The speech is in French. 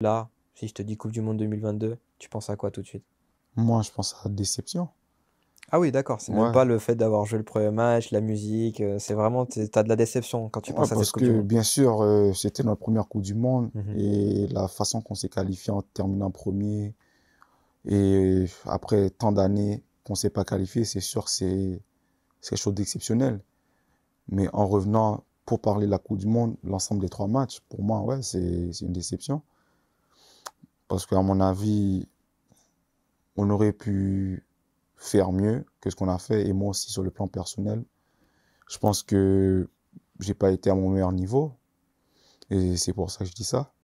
Là, si je te dis Coupe du Monde 2022, tu penses à quoi tout de suite Moi, je pense à déception. Ah oui, d'accord. C'est même pas le fait d'avoir joué le premier match, la musique. Euh, c'est vraiment, as de la déception quand tu penses à cette Coupe que, Bien sûr, euh, c'était notre première Coupe du Monde mhm. et la façon qu'on s'est qualifié en terminant premier et après tant d'années qu'on ne s'est pas qualifié, c'est sûr, c'est quelque chose d'exceptionnel. Mais en revenant pour parler de la Coupe du Monde, l'ensemble des trois matchs, pour moi, ouais, c'est une déception. Parce qu'à mon avis, on aurait pu faire mieux que ce qu'on a fait. Et moi aussi, sur le plan personnel, je pense que j'ai pas été à mon meilleur niveau. Et c'est pour ça que je dis ça.